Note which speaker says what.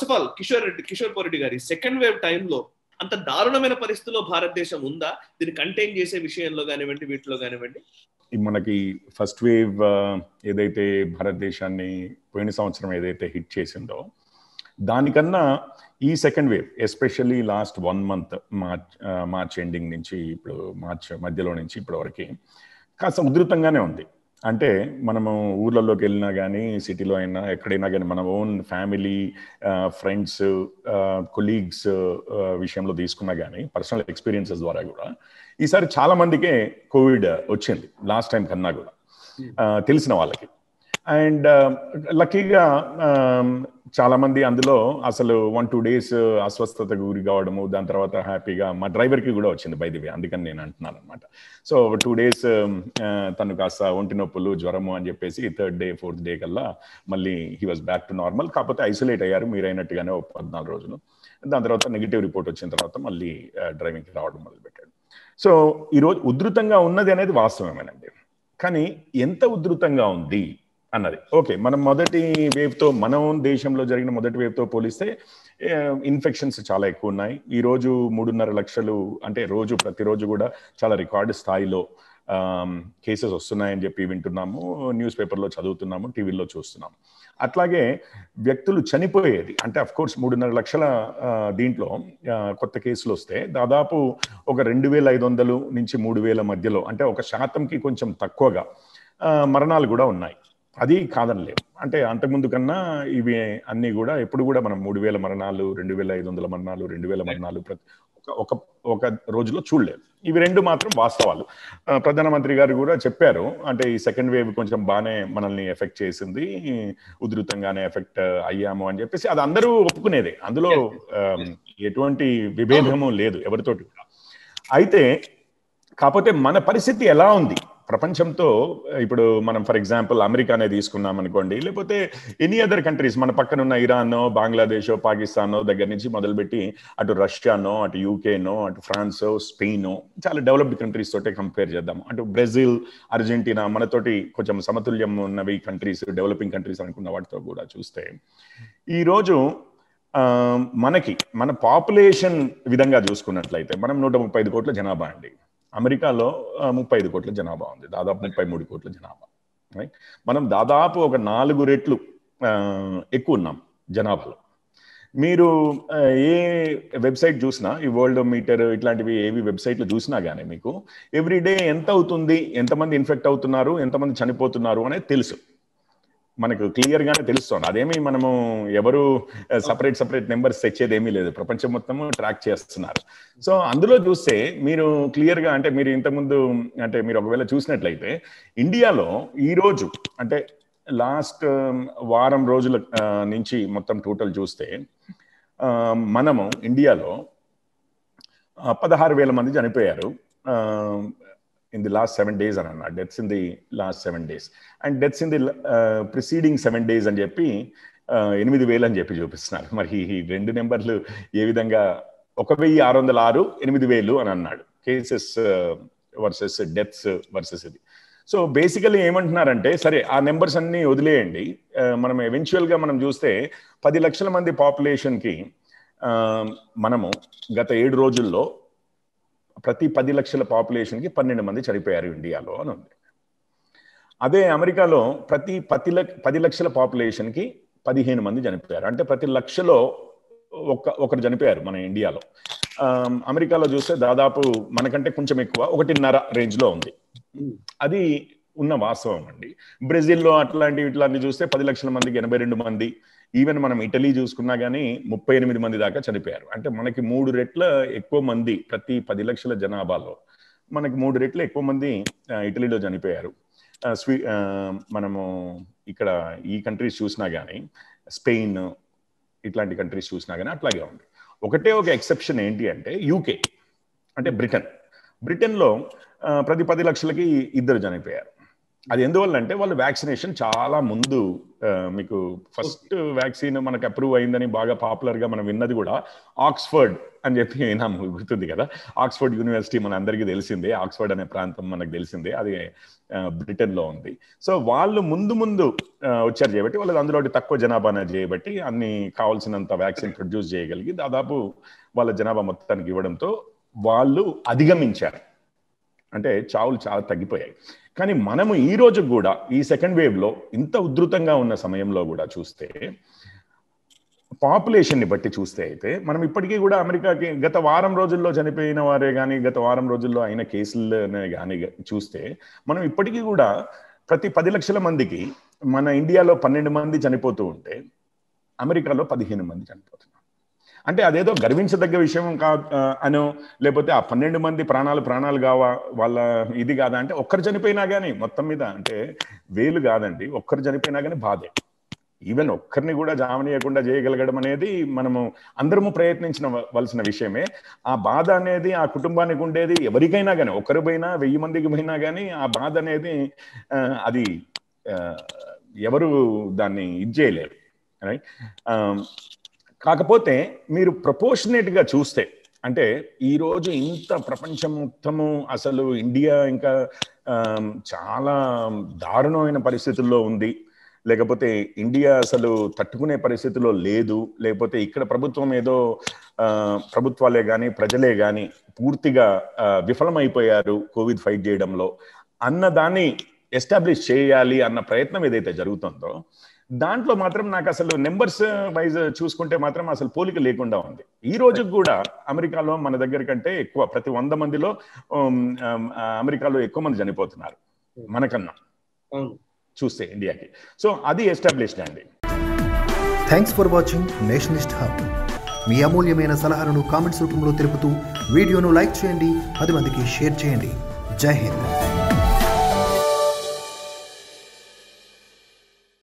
Speaker 1: first of all Kishore Reddy Kishore Poreddy గారి second wave టైంలో అంత దారుణమైన పరిస్థితిలో భారతదేశం ఉందా దీన్ని కంటైన్ చేసే విషయంలో కానివ్వండి వీటిలో కానివ్వండి మనకి ఫస్ట్ వేవ్ ఏదైతే భారతదేశాన్ని పోయిన సంవత్సరం ఏదైతే హిట్ చేసిందో దానికన్నా ఈ second wave especially last one month March March ending నుంచి ఇప్పుడు మార్చ్ మధ్యలో నుంచి ఇప్పటి వరకు కాస్త ఉధృతంగానే ఉంది అంటే మనము ఊర్లలోకి వెళ్ళినా కానీ సిటీలో అయినా ఎక్కడైనా కానీ మన ఓన్ ఫ్యామిలీ ఫ్రెండ్స్ కొలీగ్స్ విషయంలో తీసుకున్నా కానీ పర్సనల్ ఎక్స్పీరియన్సెస్ ద్వారా కూడా ఈసారి చాలా మందికే కోవిడ్ వచ్చింది లాస్ట్ టైం కన్నా కూడా తెలిసిన వాళ్ళకి అండ్ లక్కీగా చాలా మంది అందులో అసలు వన్ టూ డేస్ అస్వస్థతకు గురి కావడము దాని తర్వాత హ్యాపీగా మా డ్రైవర్కి కూడా వచ్చింది బైదివి అందుకని నేను అంటున్నాను అనమాట సో టూ డేస్ తను కాస్త ఒంటి నొప్పులు జ్వరము అని చెప్పేసి థర్డ్ డే ఫోర్త్ డే కల్లా మళ్ళీ he was back to normal కాకపోతే ఐసోలేట్ అయ్యారు మీరైనట్టుగానే ఒక పద్నాలుగు రోజులు దాని తర్వాత నెగిటివ్ రిపోర్ట్ వచ్చిన తర్వాత మళ్ళీ డ్రైవింగ్కి రావడం మొదలుపెట్టాడు సో ఈరోజు ఉధృతంగా ఉన్నది అనేది వాస్తవమేనండి కానీ ఎంత ఉధృతంగా ఉంది అన్నది ఓకే మనం మొదటి వేవ్తో మనం దేశంలో జరిగిన మొదటి వేవ్తో పోలిస్తే ఇన్ఫెక్షన్స్ చాలా ఎక్కువ ఉన్నాయి ఈరోజు మూడున్నర లక్షలు అంటే రోజు ప్రతిరోజు కూడా చాలా రికార్డు స్థాయిలో కేసెస్ వస్తున్నాయని చెప్పి వింటున్నాము న్యూస్ పేపర్లో చదువుతున్నాము టీవీలో చూస్తున్నాము అట్లాగే వ్యక్తులు చనిపోయేది అంటే అఫ్ కోర్స్ మూడున్నర లక్షల దీంట్లో కొత్త కేసులు వస్తే దాదాపు ఒక రెండు వేల ఐదు వందలు నుంచి మూడు వేల మధ్యలో అంటే ఒక శాతంకి కొంచెం తక్కువగా మరణాలు కూడా ఉన్నాయి అది కాదనలేవు అంటే అంతకుముందు కన్నా ఇవి అన్నీ కూడా ఎప్పుడు కూడా మనం మూడు వేల మరణాలు రెండు వేల ఐదు వందల మరణాలు రెండు వేల మరణాలు ప్రతి ఒక ఒక రోజులో చూడలేదు ఇవి రెండు మాత్రం వాస్తవాలు ప్రధానమంత్రి గారు కూడా చెప్పారు అంటే ఈ సెకండ్ వేవ్ కొంచెం బాగానే మనల్ని ఎఫెక్ట్ చేసింది ఉధృతంగానే ఎఫెక్ట్ అయ్యాము అని చెప్పేసి అది అందరూ ఒప్పుకునేదే అందులో ఎటువంటి విభేదము లేదు ఎవరితోటి కూడా అయితే కాకపోతే మన పరిస్థితి ఎలా ఉంది ప్రపంచంతో ఇప్పుడు మనం ఫర్ ఎగ్జాంపుల్ అమెరికానే తీసుకున్నాం అనుకోండి లేకపోతే ఎనీ అదర్ కంట్రీస్ మన పక్కన ఉన్న ఇరాన్నో బంగ్లాదేశో పాకిస్తానో దగ్గర నుంచి మొదలుపెట్టి అటు రష్యానో అటు యూకేనో అటు ఫ్రాన్సో స్పెయినో చాలా డెవలప్డ్ కంట్రీస్ తోటే కంపేర్ చేద్దాం అటు బ్రెజిల్ అర్జెంటీనా మనతోటి కొంచెం సమతుల్యం ఉన్నవి కంట్రీస్ డెవలపింగ్ కంట్రీస్ అనుకున్న వాటితో కూడా చూస్తే ఈరోజు మనకి మన పాపులేషన్ విధంగా చూసుకున్నట్లయితే మనం నూట ముప్పై ఐదు కోట్ల జనాభా అండి అమెరికాలో ముప్పై ఐదు కోట్ల జనాభా ఉంది దాదాపు ముప్పై మూడు కోట్ల జనాభా రైట్ మనం దాదాపు ఒక నాలుగు రెట్లు ఎక్కువ ఉన్నాం జనాభాలో మీరు ఏ వెబ్సైట్ చూసినా ఈ వరల్డ్ మీటర్ ఇట్లాంటివి ఏవి వెబ్సైట్లు చూసినా కానీ మీకు ఎవ్రీడే ఎంత అవుతుంది ఎంతమంది ఇన్ఫెక్ట్ అవుతున్నారు ఎంతమంది చనిపోతున్నారు అనేది తెలుసు మనకు క్లియర్ గానే తెలుస్తుంది అదేమి మనము ఎవరు సపరేట్ సపరేట్ నెంబర్స్ తెచ్చేది ఏమీ లేదు ప్రపంచం మొత్తము ట్రాక్ చేస్తున్నారు సో అందులో చూస్తే మీరు క్లియర్ గా అంటే మీరు ఇంతకుముందు అంటే మీరు ఒకవేళ చూసినట్లయితే ఇండియాలో ఈ రోజు అంటే లాస్ట్ um, వారం రోజుల నుంచి మొత్తం టోటల్ చూస్తే మనము ఇండియాలో పదహారు వేల మంది చనిపోయారు in లాస్ట్ సెవెన్ డేస్ అని అన్న deaths in the last seven days and deaths in the preceding seven days అని చెప్పి uh, ఎనిమిది వేలు అని చెప్పి చూపిస్తున్నారు మరి ఈ రెండు నెంబర్లు ఏ విధంగా ఒక వెయ్యి ఆరు వందల ఆరు ఎనిమిది వేలు అని అన్నాడు కేసెస్ వర్సెస్ డెత్స్ వర్సెస్ ఇది సో బేసికలీ ఏమంటున్నారంటే సరే ఆ నెంబర్స్ అన్ని వదిలేయండి uh, మనం గా మనం చూస్తే పది లక్షల మంది పాపులేషన్కి uh, మనము గత ఏడు రోజుల్లో ప్రతి పది లక్షల పాపులేషన్కి పన్నెండు మంది చనిపోయారు ఇండియాలో అని ఉంది అదే అమెరికాలో ప్రతి పది పది లక్షల పాపులేషన్కి పదిహేను మంది చనిపోయారు అంటే ప్రతి లక్షలో ఒక ఒకరు చనిపోయారు మన ఇండియాలో అమెరికాలో చూస్తే దాదాపు మనకంటే కొంచెం ఎక్కువ ఒకటిన్నర రేంజ్లో ఉంది అది ఉన్న వాస్తవం అండి బ్రెజిల్లో అట్లాంటివి ఇట్లాంటివి చూస్తే పది లక్షల మందికి ఎనభై రెండు మంది ఈవెన్ మనం ఇటలీ చూసుకున్నా కానీ ముప్పై ఎనిమిది మంది దాకా చనిపోయారు అంటే మనకి మూడు రెట్ల ఎక్కువ మంది ప్రతి పది లక్షల జనాభాలో మనకి మూడు రెట్లు ఎక్కువ మంది ఇటలీలో చనిపోయారు స్వీ మనము ఇక్కడ ఈ కంట్రీస్ చూసినా కానీ స్పెయిన్ ఇట్లాంటి కంట్రీస్ చూసినా కానీ అట్లాగే ఉంది ఒకటే ఒక ఎక్సెప్షన్ ఏంటి అంటే యూకే అంటే బ్రిటన్ బ్రిటన్లో ప్రతి పది లక్షలకి ఇద్దరు చనిపోయారు అది ఎందువల్ల అంటే వాళ్ళు వ్యాక్సినేషన్ చాలా ముందు మీకు ఫస్ట్ వ్యాక్సిన్ మనకు అప్రూవ్ అయిందని బాగా పాపులర్గా మనం విన్నది కూడా ఆక్స్ఫర్డ్ అని చెప్పి విన్నాము గుర్తుంది కదా ఆక్స్ఫర్డ్ యూనివర్సిటీ మన అందరికీ తెలిసిందే ఆక్స్ఫర్డ్ అనే ప్రాంతం మనకు తెలిసిందే అది బ్రిటన్లో ఉంది సో వాళ్ళు ముందు ముందు వచ్చారు చేయబట్టి వాళ్ళు అందులో తక్కువ అనేది చేయబట్టి అన్ని కావాల్సినంత వ్యాక్సిన్ ప్రొడ్యూస్ చేయగలిగి దాదాపు వాళ్ళ జనాభా మొత్తానికి ఇవ్వడంతో వాళ్ళు అధిగమించారు అంటే చావులు చాలా తగ్గిపోయాయి కానీ మనము ఈ రోజు కూడా ఈ సెకండ్ వేవ్లో ఇంత ఉధృతంగా ఉన్న సమయంలో కూడా చూస్తే పాపులేషన్ని బట్టి చూస్తే అయితే మనం ఇప్పటికీ కూడా అమెరికాకి గత వారం రోజుల్లో చనిపోయిన వారే కానీ గత వారం రోజుల్లో అయిన కేసులనే కానీ చూస్తే మనం ఇప్పటికీ కూడా ప్రతి పది లక్షల మందికి మన ఇండియాలో పన్నెండు మంది చనిపోతూ ఉంటే అమెరికాలో పదిహేను మంది చనిపోతున్నారు అంటే అదేదో గర్వించదగ్గ విషయం కా అనో లేకపోతే ఆ పన్నెండు మంది ప్రాణాలు ప్రాణాలు కావా వాళ్ళ ఇది కాదా అంటే ఒక్కరు చనిపోయినా కానీ మొత్తం మీద అంటే వేలు కాదండి ఒక్కరు చనిపోయినా కానీ బాధే ఈవెన్ ఒక్కరిని కూడా జామనీయకుండా చేయగలగడం అనేది మనము అందరము ప్రయత్నించిన వలసిన విషయమే ఆ బాధ అనేది ఆ కుటుంబానికి ఉండేది ఎవరికైనా కానీ ఒకరు పోయినా వెయ్యి మందికి పోయినా కానీ ఆ బాధ అనేది అది ఎవరు దాన్ని ఇది చేయలేరు రైట్ కాకపోతే మీరు ప్రపోర్షనేట్గా చూస్తే అంటే ఈరోజు ఇంత ప్రపంచం మొత్తము అసలు ఇండియా ఇంకా చాలా దారుణమైన పరిస్థితుల్లో ఉంది లేకపోతే ఇండియా అసలు తట్టుకునే పరిస్థితిలో లేదు లేకపోతే ఇక్కడ ప్రభుత్వం ఏదో ప్రభుత్వాలే కానీ ప్రజలే కానీ పూర్తిగా విఫలమైపోయారు కోవిడ్ ఫైట్ చేయడంలో అన్న దాన్ని ఎస్టాబ్లిష్ చేయాలి అన్న ప్రయత్నం ఏదైతే జరుగుతుందో దాంట్లో మాత్రం నాకు అసలు నెంబర్స్ వైజ్ చూసుకుంటే మాత్రం అసలు పోలిక లేకుండా ఉంది ఈ రోజు కూడా అమెరికాలో మన దగ్గర కంటే ఎక్కువ ప్రతి వంద మందిలో అమెరికాలో ఎక్కువ మంది చనిపోతున్నారు మనకన్నా చూస్తే ఇండియాకి సో అది ఎస్టాబ్లిష్డ్ అండి thanks for watching nationalist hub మీ అమూల్యమైన సలహాలను కామెంట్స్ రూపంలో తెలుపుతూ వీడియోను లైక్ చేయండి పది మందికి షేర్ చేయండి జై హింద్